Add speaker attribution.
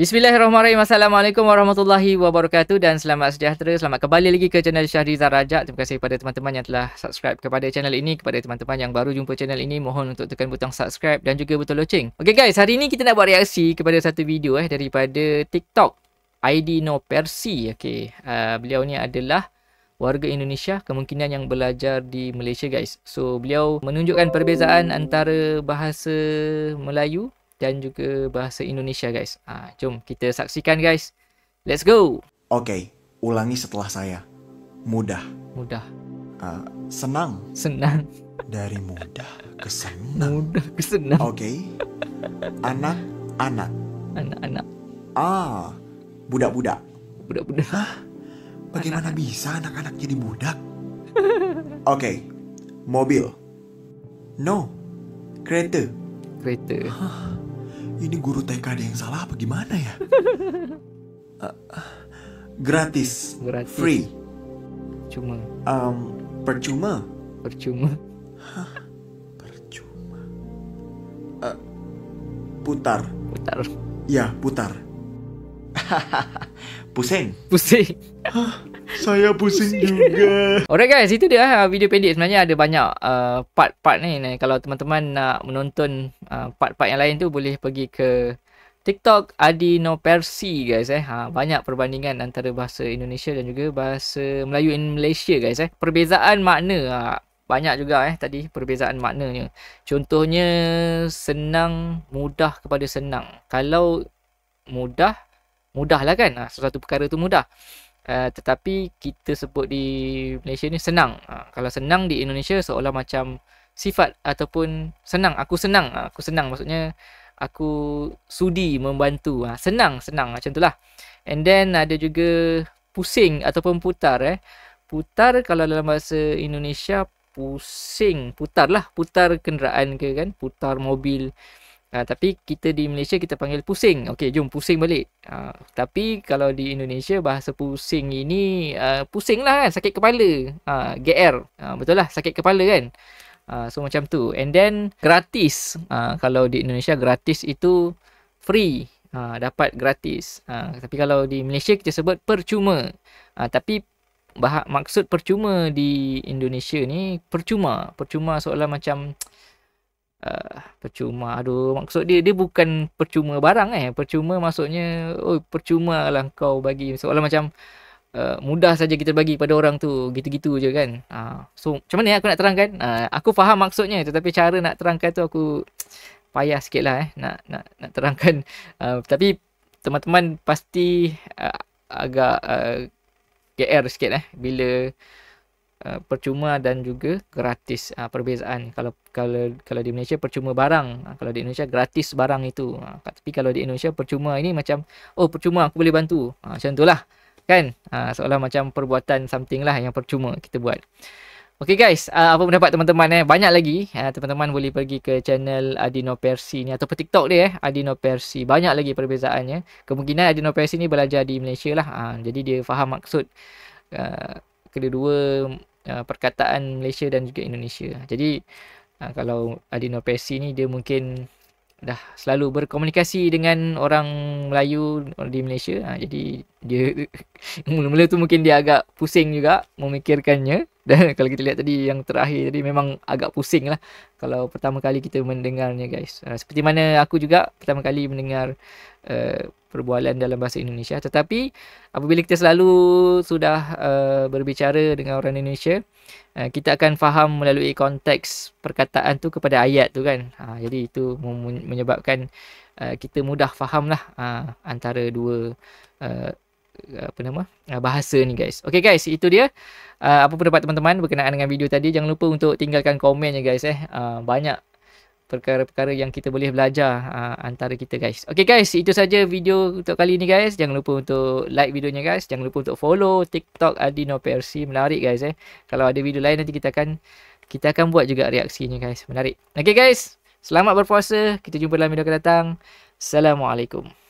Speaker 1: Bismillahirrahmanirrahim. Assalamualaikum warahmatullahi wabarakatuh dan selamat sejahtera. Selamat kembali lagi ke channel Syahrizal Rajak. Terima kasih kepada teman-teman yang telah subscribe kepada channel ini. Kepada teman-teman yang baru jumpa channel ini, mohon untuk tekan butang subscribe dan juga butang loceng. Okay guys, hari ini kita nak buat reaksi kepada satu video eh daripada TikTok. ID No Persi. Okay, uh, beliau ni adalah warga Indonesia kemungkinan yang belajar di Malaysia guys. So, beliau menunjukkan perbezaan antara bahasa Melayu dan juga bahasa Indonesia guys. Ah, jom kita saksikan guys. Let's go. Okey, ulangi setelah saya. Mudah. Mudah. Uh, senang. Senang. Dari mudah ke senang. Mudah ke senang. Okey. Anak-anak. Anak-anak. Ah, budak-budak. Budak-budak. Hah? Bagaimana anak-anak. bisa anak-anak jadi budak? Okey. Mobil. No. Kereta. Kereta. Huh. ini guru TK ada yang salah apa gimana ya? uh, gratis, gratis, free, cuma, um, percuma, percuma, percuma, uh, putar, putar, ya putar, pusing, pusing. Saya pusing juga. Alright guys, itu dia eh, video pendek sebenarnya ada banyak uh, part-part uh, ni. Kalau teman-teman nak menonton uh, part-part uh, yang lain tu boleh pergi ke TikTok Adi No Persi guys eh. Ha, banyak perbandingan antara bahasa Indonesia dan juga bahasa Melayu in Malaysia guys eh. Perbezaan makna ha, banyak juga eh tadi perbezaan maknanya. Contohnya senang mudah kepada senang. Kalau mudah mudahlah kan. Ha, sesuatu perkara tu mudah. Ah, tetapi kita sebut di Malaysia ni senang. Uh, kalau senang di Indonesia seolah macam sifat ataupun senang. Aku senang. Uh, aku senang maksudnya aku sudi membantu. Uh, senang, senang macam itulah. And then ada juga pusing ataupun putar eh. Putar kalau dalam bahasa Indonesia pusing, putarlah, putar kenderaan ke kan, putar mobil. Uh, Ha, tapi kita di Malaysia kita panggil pusing. Okey, jom pusing balik. Ha, tapi kalau di Indonesia bahasa pusing ini uh, ha, pusing lah kan, sakit kepala. Ha, GR. Ha, betul lah, sakit kepala kan. Ha, so macam tu. And then gratis. Ha, kalau di Indonesia gratis itu free. Ha, dapat gratis. Ha, tapi kalau di Malaysia kita sebut percuma. Ha, tapi bah- maksud percuma di Indonesia ni percuma. Percuma seolah macam uh, percuma aduh maksud dia dia bukan percuma barang eh percuma maksudnya oh percuma lah kau bagi soalan macam uh, mudah saja kita bagi pada orang tu gitu-gitu je kan uh, so macam mana eh aku nak terangkan uh, aku faham maksudnya tetapi cara nak terangkan tu aku payah sikit lah eh nak nak nak terangkan uh, tapi teman-teman pasti uh, agak uh, GR sikit eh bila Uh, percuma dan juga gratis uh, perbezaan kalau kalau kalau di Malaysia percuma barang uh, kalau di Indonesia gratis barang itu uh, tapi kalau di Indonesia percuma ini macam oh percuma aku boleh bantu uh, macam itulah kan uh, seolah macam perbuatan something lah yang percuma kita buat Okay guys, apa pendapat teman-teman eh? Banyak lagi. teman-teman boleh pergi ke channel Adino Persi ni ataupun TikTok dia eh, Adino Persi. Banyak lagi perbezaannya. Kemungkinan Adino Persi ni belajar di Malaysia lah. jadi dia faham maksud kedua-dua Uh, perkataan Malaysia dan juga Indonesia. Jadi uh, kalau Adino Pesi ni dia mungkin dah selalu berkomunikasi dengan orang Melayu di Malaysia. Uh, jadi dia mula-mula tu mungkin dia agak pusing juga memikirkannya. Dan kalau kita lihat tadi yang terakhir tadi memang agak pusing lah Kalau pertama kali kita mendengarnya guys uh, Seperti mana aku juga pertama kali mendengar uh, perbualan dalam bahasa Indonesia Tetapi apabila kita selalu sudah uh, berbicara dengan orang Indonesia uh, Kita akan faham melalui konteks perkataan tu kepada ayat tu kan uh, Jadi itu menyebabkan uh, kita mudah faham lah uh, ah, antara dua uh, Eh, apa nama eh, bahasa ni guys. Okay guys, itu dia. Uh, apa pendapat teman-teman berkenaan dengan video tadi? Jangan lupa untuk tinggalkan komen ya guys eh. Uh, banyak perkara-perkara yang kita boleh belajar uh, antara kita guys. Okay guys, itu saja video untuk kali ni guys. Jangan lupa untuk like videonya guys. Jangan lupa untuk follow TikTok Adino Persi. Menarik guys eh. Kalau ada video lain nanti kita akan kita akan buat juga reaksinya guys. Menarik. Okay guys. Selamat berpuasa. Kita jumpa dalam video akan datang. Assalamualaikum.